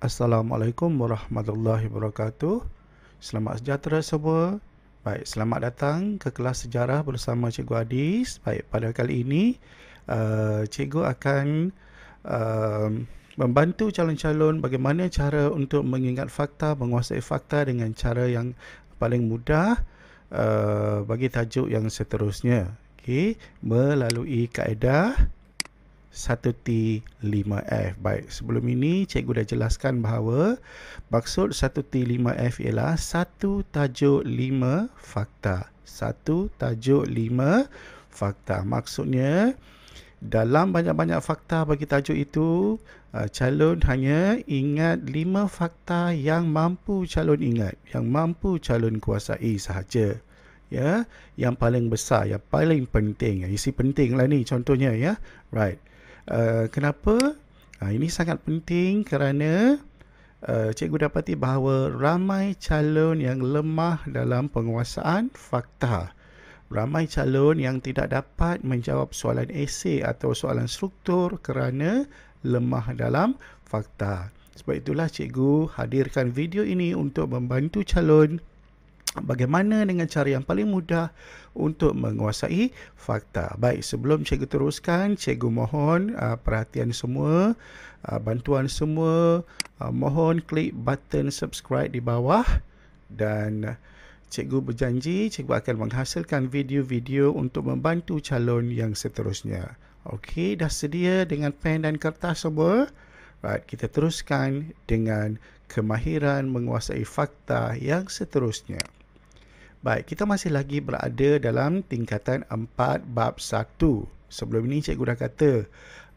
Assalamualaikum warahmatullahi wabarakatuh. Selamat sejahtera semua. Baik, selamat datang ke kelas sejarah bersama Cikgu Adis. Baik, pada kali ini uh, Cikgu akan uh, membantu calon-calon bagaimana cara untuk mengingat fakta, menguasai fakta dengan cara yang paling mudah uh, bagi tajuk yang seterusnya. Okey, melalui kaedah 1T5F. Baik, sebelum ini cikgu dah jelaskan bahawa maksud 1T5F ialah satu tajuk 5 fakta. Satu tajuk 5 fakta. Maksudnya dalam banyak-banyak fakta bagi tajuk itu, uh, calon hanya ingat 5 fakta yang mampu calon ingat, yang mampu calon kuasai sahaja ya yang paling besar yang paling penting isi penting lah ni contohnya ya right Uh, kenapa? Uh, ini sangat penting kerana uh, cikgu dapati bahawa ramai calon yang lemah dalam penguasaan fakta. Ramai calon yang tidak dapat menjawab soalan esei atau soalan struktur kerana lemah dalam fakta. Sebab itulah cikgu hadirkan video ini untuk membantu calon bagaimana dengan cara yang paling mudah untuk menguasai fakta. Baik, sebelum cikgu teruskan, cikgu mohon uh, perhatian semua, uh, bantuan semua, uh, mohon klik button subscribe di bawah dan cikgu berjanji cikgu akan menghasilkan video-video untuk membantu calon yang seterusnya. Okey, dah sedia dengan pen dan kertas semua? Right, kita teruskan dengan kemahiran menguasai fakta yang seterusnya. Baik, kita masih lagi berada dalam tingkatan 4 bab 1. Sebelum ini cikgu dah kata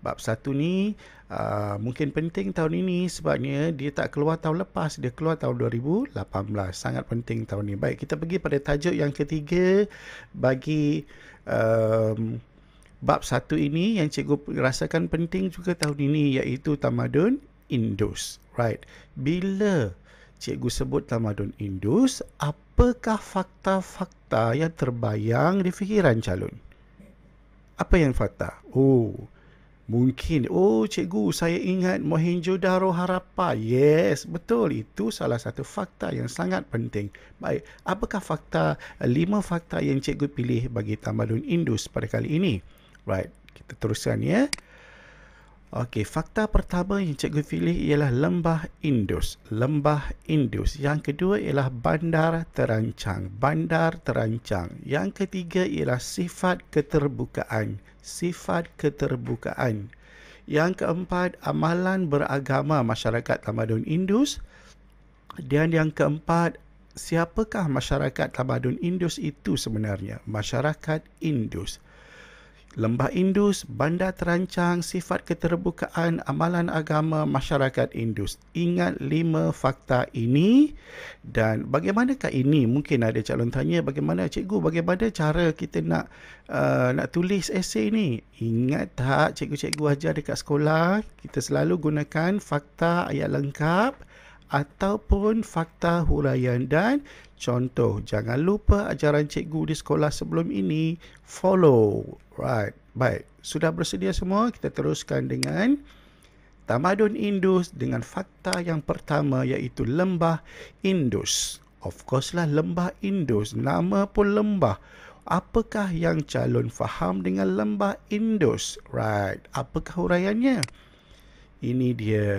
bab 1 ni uh, mungkin penting tahun ini sebabnya dia tak keluar tahun lepas, dia keluar tahun 2018. Sangat penting tahun ini. Baik, kita pergi pada tajuk yang ketiga bagi um, bab satu ini yang cikgu rasakan penting juga tahun ini iaitu tamadun Indus. Right. Bila cikgu sebut tamadun Indus, apakah fakta-fakta yang terbayang di fikiran calon? Apa yang fakta? Oh, mungkin. Oh, cikgu, saya ingat Mohenjo-daro Harappan. Yes, betul. Itu salah satu fakta yang sangat penting. Baik, apakah fakta eh, lima fakta yang cikgu pilih bagi tamadun Indus pada kali ini? Right. Kita teruskan ya. Yeah? Okey, fakta pertama yang cikgu pilih ialah lembah Indus. Lembah Indus. Yang kedua ialah bandar terancang. Bandar terancang. Yang ketiga ialah sifat keterbukaan. Sifat keterbukaan. Yang keempat, amalan beragama masyarakat tamadun Indus. Dan yang keempat, siapakah masyarakat tamadun Indus itu sebenarnya? Masyarakat Indus. Indus. Lembah Indus, bandar terancang, sifat keterbukaan amalan agama masyarakat Indus. Ingat lima fakta ini dan bagaimanakah ini? Mungkin ada calon tanya, bagaimana cikgu, bagaimana cara kita nak uh, nak tulis esei ini? Ingat tak cikgu-cikgu ajar dekat sekolah, kita selalu gunakan fakta ayat lengkap ataupun fakta huraian dan contoh. Jangan lupa ajaran cikgu di sekolah sebelum ini. Follow. Right. Baik. Sudah bersedia semua? Kita teruskan dengan Tamadun Indus dengan fakta yang pertama iaitu Lembah Indus. Of course lah Lembah Indus. Nama pun lembah. Apakah yang calon faham dengan Lembah Indus? Right. Apakah huraiannya? Ini dia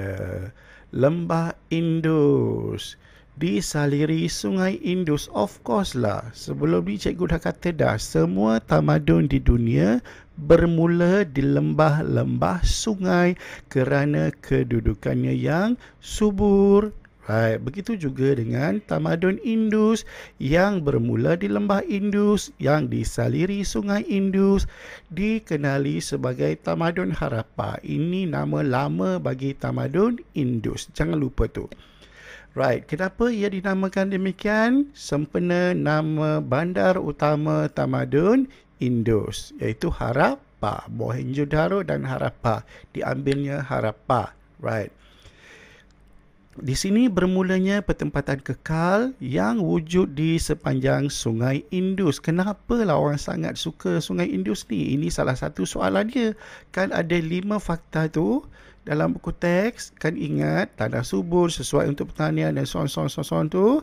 lembah Indus di saliri sungai Indus of course lah sebelum ni cikgu dah kata dah semua tamadun di dunia bermula di lembah-lembah sungai kerana kedudukannya yang subur Right. Begitu juga dengan tamadun Indus yang bermula di lembah Indus yang disaliri sungai Indus dikenali sebagai tamadun Harappa. Ini nama lama bagi tamadun Indus. Jangan lupa tu. Right, kenapa ia dinamakan demikian? Sempena nama bandar utama tamadun Indus iaitu Harappa. Mohenjo-daro dan Harappa diambilnya Harappa. Right. Di sini bermulanya pertempatan kekal yang wujud di sepanjang Sungai Indus. Kenapalah orang sangat suka Sungai Indus ni? Ini salah satu soalan dia. Kan ada lima fakta tu dalam buku teks. Kan ingat tanah subur sesuai untuk pertanian dan so on, so so so tu.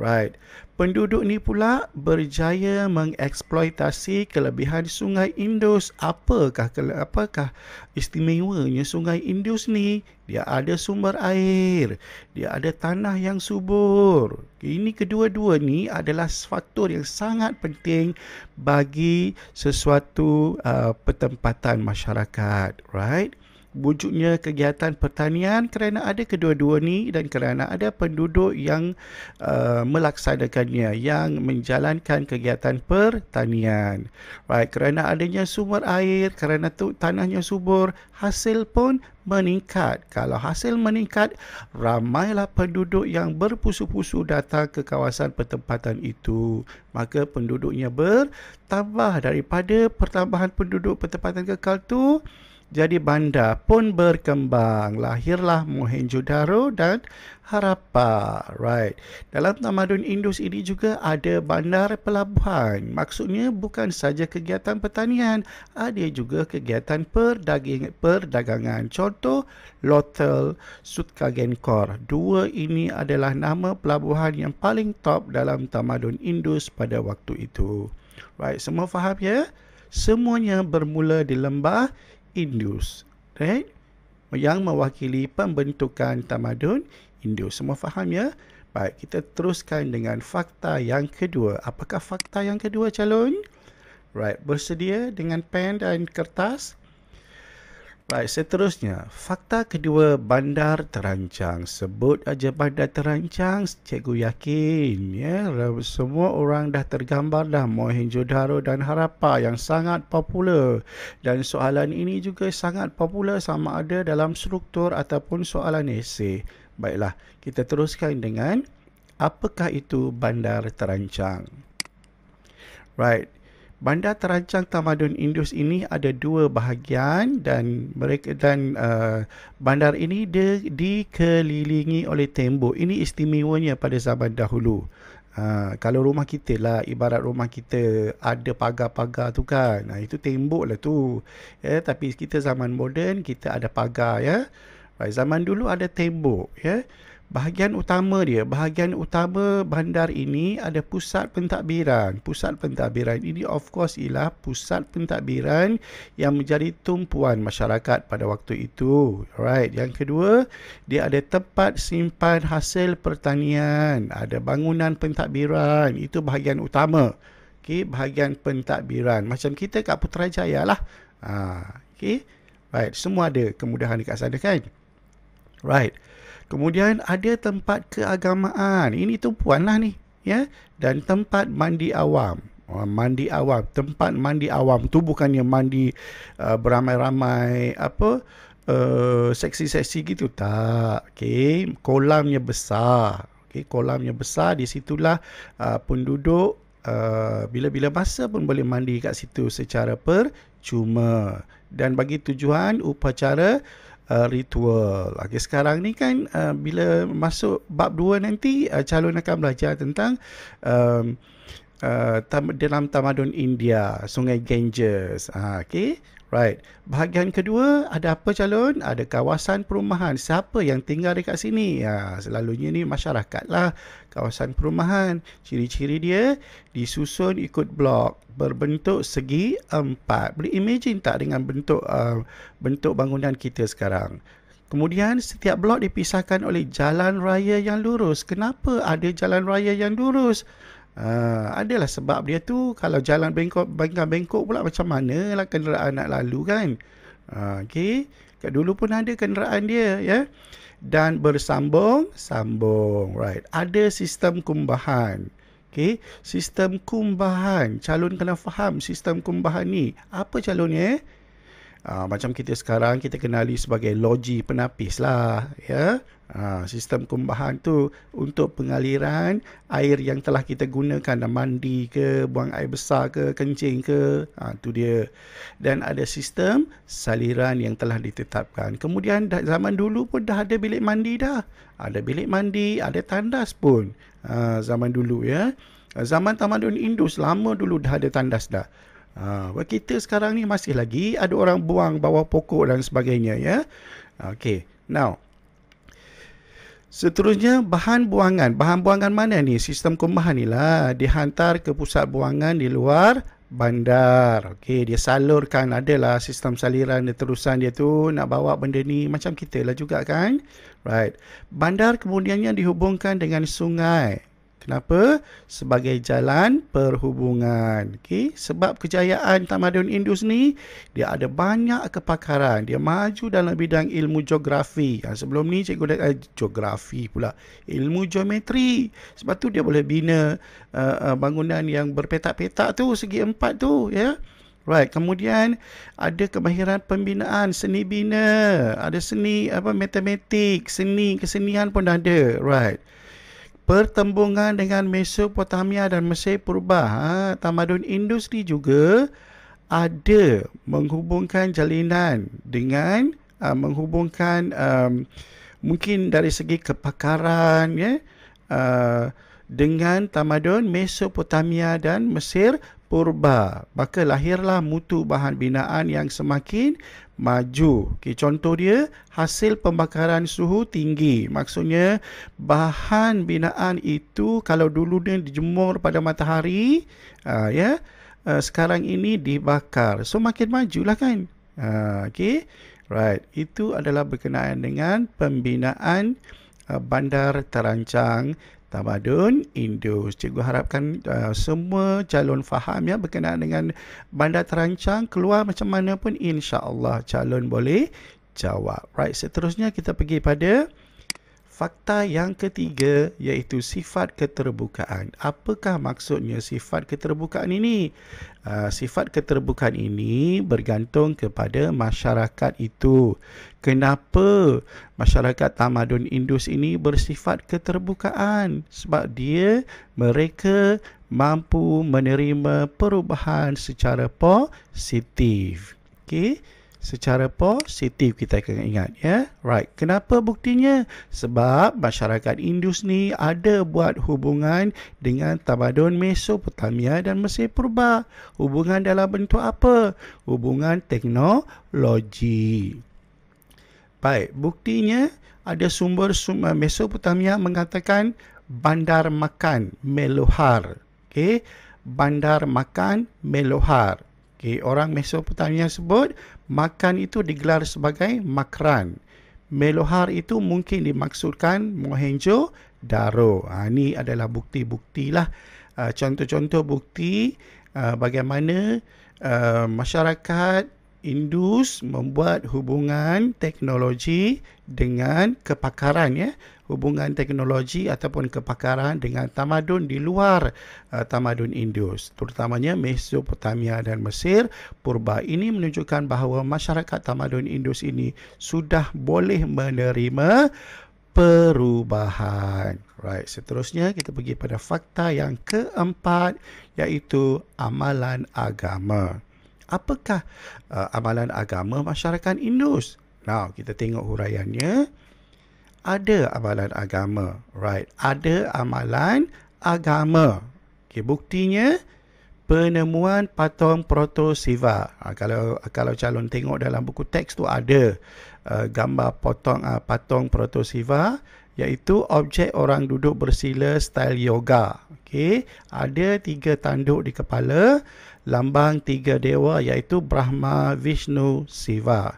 Right. Penduduk ni pula berjaya mengeksploitasi kelebihan Sungai Indus. Apakah apakah istimewanya Sungai Indus ni? Dia ada sumber air, dia ada tanah yang subur. Ini kedua-dua ni adalah faktor yang sangat penting bagi sesuatu uh, pertempatan masyarakat, right? wujudnya kegiatan pertanian kerana ada kedua-dua ni dan kerana ada penduduk yang uh, melaksanakannya yang menjalankan kegiatan pertanian. Right, kerana adanya sumber air, kerana tu tanahnya subur, hasil pun meningkat. Kalau hasil meningkat, ramailah penduduk yang berpusu-pusu datang ke kawasan pertempatan itu. Maka penduduknya bertambah daripada pertambahan penduduk pertempatan kekal tu, jadi bandar pun berkembang. Lahirlah Mohenjo-Daro dan Harappa. Right. Dalam tamadun Indus ini juga ada bandar pelabuhan. Maksudnya bukan saja kegiatan pertanian, ada juga kegiatan perdagangan. Contoh Lotel Sutka Dua ini adalah nama pelabuhan yang paling top dalam tamadun Indus pada waktu itu. Right, semua faham ya? Semuanya bermula di lembah Indus, right? Yang mewakili pembentukan tamadun Indus. Semua faham ya? Baik, kita teruskan dengan fakta yang kedua. Apakah fakta yang kedua, calon? Right, bersedia dengan pen dan kertas? Baik, seterusnya, fakta kedua bandar terancang. Sebut aja bandar terancang, cikgu yakin. Ya, semua orang dah tergambar dah mohin daro dan harapa yang sangat popular. Dan soalan ini juga sangat popular sama ada dalam struktur ataupun soalan esei. Baiklah, kita teruskan dengan apakah itu bandar terancang. Right, Bandar terancang tamadun Indus ini ada dua bahagian dan mereka dan uh, bandar ini dia dikelilingi oleh tembok. Ini istimewanya pada zaman dahulu. Uh, kalau rumah kita lah ibarat rumah kita ada pagar-pagar tu kan. Nah itu tembok lah tu. Ya, tapi kita zaman moden kita ada pagar ya. Zaman dulu ada tembok ya bahagian utama dia bahagian utama bandar ini ada pusat pentadbiran pusat pentadbiran ini of course ialah pusat pentadbiran yang menjadi tumpuan masyarakat pada waktu itu alright yang kedua dia ada tempat simpan hasil pertanian ada bangunan pentadbiran itu bahagian utama okey bahagian pentadbiran macam kita kat Putrajaya lah ha okey right semua ada kemudahan dekat sana kan right Kemudian ada tempat keagamaan. Ini tu puan lah ni. Ya? Dan tempat mandi awam. Oh, mandi awam. Tempat mandi awam. tu bukannya mandi uh, beramai-ramai. Apa? Uh, seksi-seksi gitu. Tak. Okay. Kolamnya besar. Okay. Kolamnya besar. Di situlah uh, penduduk uh, bila-bila masa pun boleh mandi kat situ secara percuma. Dan bagi tujuan upacara... Uh, uh, ritual. Okay sekarang ni kan uh, bila masuk bab dua nanti uh, calon akan belajar tentang um, uh, tam- dalam tamadun India Sungai Ganges. Uh, Okey. Right. Bahagian kedua, ada apa calon? Ada kawasan perumahan. Siapa yang tinggal dekat sini? Ya, selalunya ni masyarakat lah. Kawasan perumahan. Ciri-ciri dia disusun ikut blok berbentuk segi empat. Boleh imagine tak dengan bentuk uh, bentuk bangunan kita sekarang? Kemudian setiap blok dipisahkan oleh jalan raya yang lurus. Kenapa ada jalan raya yang lurus? Ah, adalah sebab dia tu kalau jalan bengkok bengkok bengkok pula macam mana lah kenderaan nak lalu kan uh, okey kat dulu pun ada kenderaan dia ya dan bersambung sambung right ada sistem kumbahan okey sistem kumbahan calon kena faham sistem kumbahan ni apa calonnya eh? Uh, macam kita sekarang kita kenali sebagai logi penapis lah ya yeah? sistem kumbahan tu untuk pengaliran air yang telah kita gunakan dan mandi ke buang air besar ke kencing ke uh, tu dia dan ada sistem saliran yang telah ditetapkan kemudian dah, zaman dulu pun dah ada bilik mandi dah ada bilik mandi ada tandas pun uh, zaman dulu ya yeah? zaman tamadun indus lama dulu dah ada tandas dah Ha, kita sekarang ni masih lagi ada orang buang bawah pokok dan sebagainya ya. Okay, Now. Seterusnya bahan buangan. Bahan buangan mana ni? Sistem kemahan ni lah. Dihantar ke pusat buangan di luar bandar. Okay, dia salurkan adalah sistem saliran dan terusan dia tu nak bawa benda ni macam kita lah juga kan. Right. Bandar kemudiannya dihubungkan dengan sungai. Kenapa? Sebagai jalan perhubungan. Okey, sebab kejayaan tamadun Indus ni dia ada banyak kepakaran. Dia maju dalam bidang ilmu geografi. Yang sebelum ni cikgu dah eh, geografi pula, ilmu geometri. Sebab tu dia boleh bina uh, uh, bangunan yang berpetak-petak tu segi empat tu, ya. Yeah? Right, kemudian ada kemahiran pembinaan seni bina, ada seni apa matematik, seni kesenian pun ada. Right pertembungan dengan Mesopotamia dan Mesir Purba, ha, tamadun industri juga ada menghubungkan jalinan dengan ha, menghubungkan um, mungkin dari segi kepakaran ya uh, dengan tamadun Mesopotamia dan Mesir purba. Maka lahirlah mutu bahan binaan yang semakin maju. Okay, contoh dia, hasil pembakaran suhu tinggi. Maksudnya, bahan binaan itu kalau dulu dia dijemur pada matahari, uh, ya, uh, sekarang ini dibakar. So, makin majulah kan? Uh, ah, okay. Right. Itu adalah berkenaan dengan pembinaan bandar terancang Tamadun Indus. Cikgu harapkan uh, semua calon faham ya berkenaan dengan bandar terancang keluar macam mana pun insya-Allah calon boleh jawab. Right, seterusnya kita pergi pada Fakta yang ketiga iaitu sifat keterbukaan. Apakah maksudnya sifat keterbukaan ini? Ah, sifat keterbukaan ini bergantung kepada masyarakat itu. Kenapa masyarakat tamadun Indus ini bersifat keterbukaan? Sebab dia mereka mampu menerima perubahan secara positif. Okey? secara positif kita kena ingat ya. Right. Kenapa buktinya? Sebab masyarakat Indus ni ada buat hubungan dengan tamadun Mesopotamia dan Mesir Purba. Hubungan dalam bentuk apa? Hubungan teknologi. Baik, buktinya ada sumber sumber eh, Mesopotamia mengatakan bandar makan Melohar. Okey, bandar makan Melohar. Okay, orang Mesopotamia sebut makan itu digelar sebagai makran. Melohar itu mungkin dimaksudkan Mohenjo Daro. Ha, ini adalah bukti-bukti lah. Uh, ah, contoh-contoh bukti uh, bagaimana uh, masyarakat Indus membuat hubungan teknologi dengan kepakaran ya hubungan teknologi ataupun kepakaran dengan tamadun di luar uh, tamadun Indus terutamanya Mesopotamia dan Mesir purba ini menunjukkan bahawa masyarakat tamadun Indus ini sudah boleh menerima perubahan. Right, seterusnya kita pergi pada fakta yang keempat iaitu amalan agama apakah uh, amalan agama masyarakat Indus? Now, kita tengok huraiannya. Ada amalan agama, right? Ada amalan agama. Okay, buktinya penemuan patung proto siva. Ha, kalau kalau calon tengok dalam buku teks tu ada uh, gambar potong uh, patung proto siva iaitu objek orang duduk bersila style yoga. Okey, ada tiga tanduk di kepala lambang tiga dewa iaitu Brahma, Vishnu, Siva.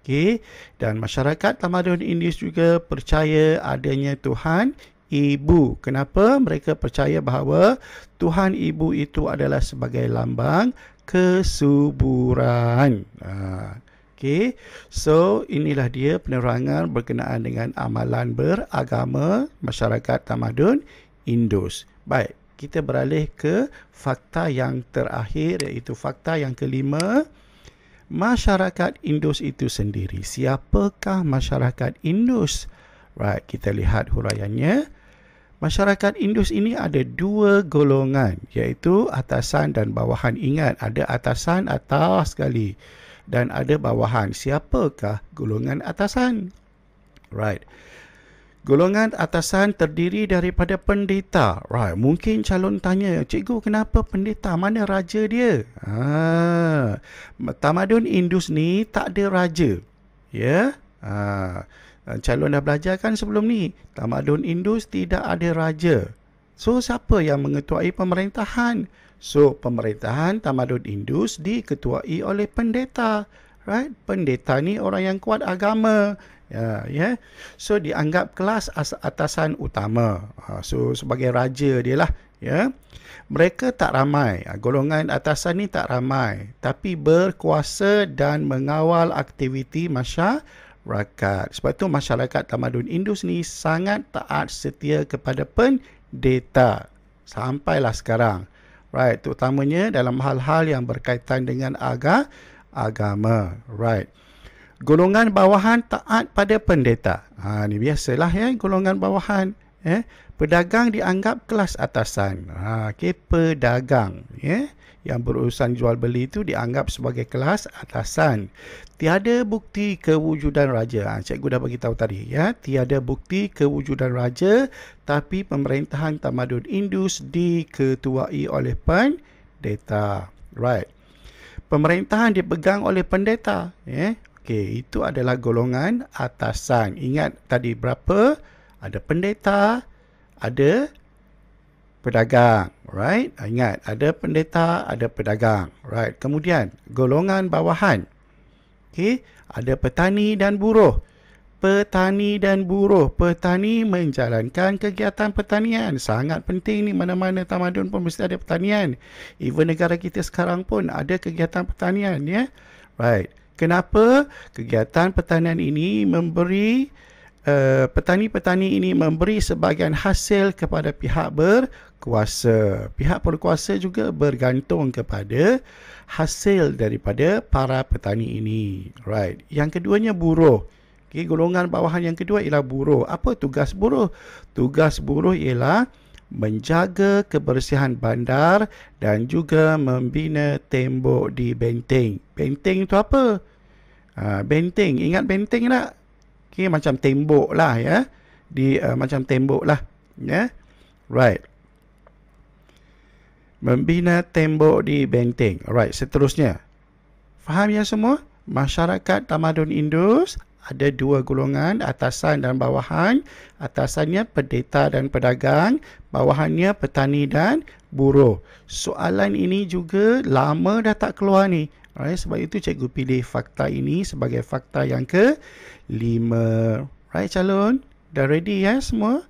Okay. Dan masyarakat tamadun Indus juga percaya adanya Tuhan Ibu. Kenapa? Mereka percaya bahawa Tuhan Ibu itu adalah sebagai lambang kesuburan. Ha. Okay. So, inilah dia penerangan berkenaan dengan amalan beragama masyarakat tamadun Indus. Baik kita beralih ke fakta yang terakhir iaitu fakta yang kelima masyarakat Indus itu sendiri siapakah masyarakat Indus right kita lihat huraiannya masyarakat Indus ini ada dua golongan iaitu atasan dan bawahan ingat ada atasan atas sekali dan ada bawahan siapakah golongan atasan right Golongan atasan terdiri daripada pendeta. Right, mungkin calon tanya, cikgu kenapa pendeta? Mana raja dia? Ha. Ah, tamadun Indus ni tak ada raja. Ya. Yeah? ha. calon dah belajar kan sebelum ni, tamadun Indus tidak ada raja. So siapa yang mengetuai pemerintahan? So pemerintahan tamadun Indus diketuai oleh pendeta right pendeta ni orang yang kuat agama ya yeah, yeah. so dianggap kelas atasan utama ha, so sebagai raja dia lah ya yeah. mereka tak ramai ha, golongan atasan ni tak ramai tapi berkuasa dan mengawal aktiviti masyarakat sebab tu masyarakat tamadun Indus ni sangat taat setia kepada pendeta sampailah sekarang right terutamanya dalam hal-hal yang berkaitan dengan agama agama. Right. Golongan bawahan taat pada pendeta. Ha, ini biasalah ya, golongan bawahan. Eh, pedagang dianggap kelas atasan. Ha, okay, pedagang. Ya, yang berurusan jual beli itu dianggap sebagai kelas atasan. Tiada bukti kewujudan raja. Ha, cikgu dah bagi tahu tadi. Ya, tiada bukti kewujudan raja, tapi pemerintahan tamadun Indus diketuai oleh pendeta. Right pemerintahan dipegang oleh pendeta. Eh? Okey, itu adalah golongan atasan. Ingat tadi berapa? Ada pendeta, ada pedagang. Right? Ingat, ada pendeta, ada pedagang. Right? Kemudian, golongan bawahan. okay? ada petani dan buruh petani dan buruh. Petani menjalankan kegiatan pertanian. Sangat penting ni mana-mana tamadun pun mesti ada pertanian. Even negara kita sekarang pun ada kegiatan pertanian ya. Right. Kenapa kegiatan pertanian ini memberi uh, petani-petani ini memberi sebahagian hasil kepada pihak berkuasa. Pihak berkuasa juga bergantung kepada hasil daripada para petani ini. Right. Yang keduanya buruh. Okay, golongan bawahan yang kedua ialah buruh. Apa tugas buruh? Tugas buruh ialah menjaga kebersihan bandar dan juga membina tembok di benteng. Benteng itu apa? Ha, benteng. Ingat benteng tak? Okay, macam tembok lah ya. Di uh, macam tembok lah. Ya, right. Membina tembok di benteng. Alright, seterusnya. Faham ya semua? Masyarakat Tamadun Indus ada dua golongan atasan dan bawahan atasannya pendeta dan pedagang bawahannya petani dan buruh soalan ini juga lama dah tak keluar ni right sebab itu cikgu pilih fakta ini sebagai fakta yang ke lima. right calon dah ready ya semua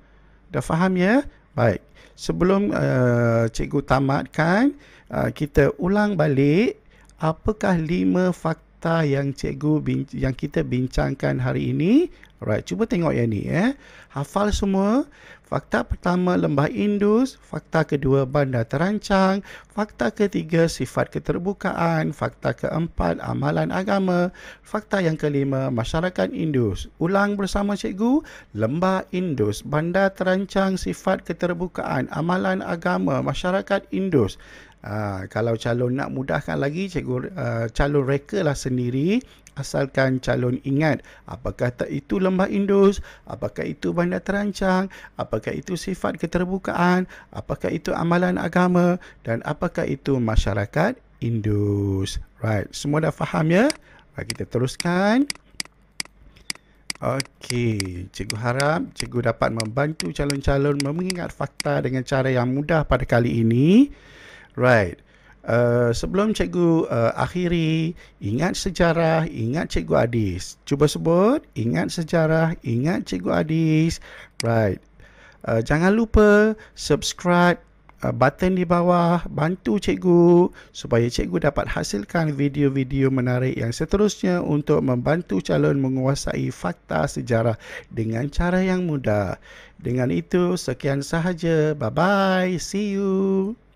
dah faham ya baik sebelum uh, cikgu tamatkan uh, kita ulang balik apakah lima fakta Fakta yang cikgu yang kita bincangkan hari ini. Alright, cuba tengok yang ni eh. Hafal semua. Fakta pertama Lembah Indus, fakta kedua bandar terancang, fakta ketiga sifat keterbukaan, fakta keempat amalan agama, fakta yang kelima masyarakat Indus. Ulang bersama cikgu, Lembah Indus, bandar terancang, sifat keterbukaan, amalan agama, masyarakat Indus. Ah, kalau calon nak mudahkan lagi cikgu uh, calon rekalah sendiri asalkan calon ingat apakah tak itu lembah indus apakah itu bandar terancang apakah itu sifat keterbukaan apakah itu amalan agama dan apakah itu masyarakat indus right semua dah faham ya right, kita teruskan Okey, cikgu harap cikgu dapat membantu calon-calon mengingat fakta dengan cara yang mudah pada kali ini. Right. Uh, sebelum cikgu uh, akhiri, ingat sejarah, ingat cikgu Adis. Cuba sebut, ingat sejarah, ingat cikgu Adis. Right. Uh, jangan lupa subscribe uh, button di bawah, bantu cikgu supaya cikgu dapat hasilkan video-video menarik yang seterusnya untuk membantu calon menguasai fakta sejarah dengan cara yang mudah. Dengan itu, sekian sahaja. Bye-bye. See you.